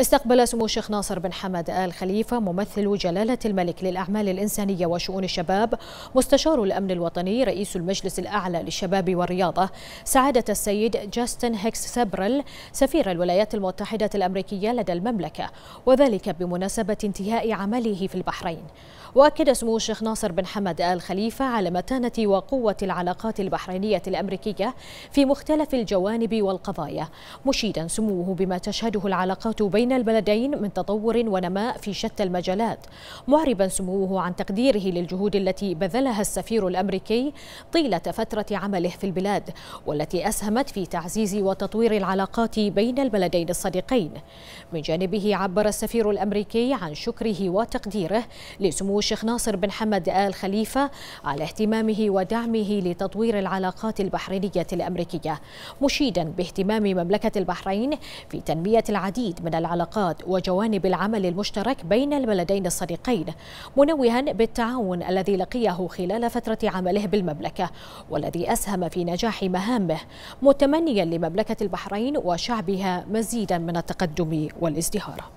استقبل سمو الشيخ ناصر بن حمد آل خليفة ممثل جلالة الملك للأعمال الإنسانية وشؤون الشباب مستشار الأمن الوطني رئيس المجلس الأعلى للشباب والرياضة سعادة السيد جاستن هيكس سبرل سفير الولايات المتحدة الأمريكية لدى المملكة وذلك بمناسبة انتهاء عمله في البحرين وأكد سمو الشيخ ناصر بن حمد آل خليفة على متانة وقوة العلاقات البحرينية الأمريكية في مختلف الجوانب والقضايا مشيدا سموه بما تشهده العلاقات بين بين البلدين من تطور ونماء في شتى المجالات معربا سموه عن تقديره للجهود التي بذلها السفير الأمريكي طيلة فترة عمله في البلاد والتي أسهمت في تعزيز وتطوير العلاقات بين البلدين الصديقين من جانبه عبر السفير الأمريكي عن شكره وتقديره لسمو الشيخ ناصر بن حمد آل خليفة على اهتمامه ودعمه لتطوير العلاقات البحرينية الأمريكية مشيدا باهتمام مملكة البحرين في تنمية العديد من العلاقات العلاقات وجوانب العمل المشترك بين البلدين الصديقين منوها بالتعاون الذي لقيه خلال فترة عمله بالمملكة والذي أسهم في نجاح مهامه متمنيا لمملكة البحرين وشعبها مزيدا من التقدم والازدهار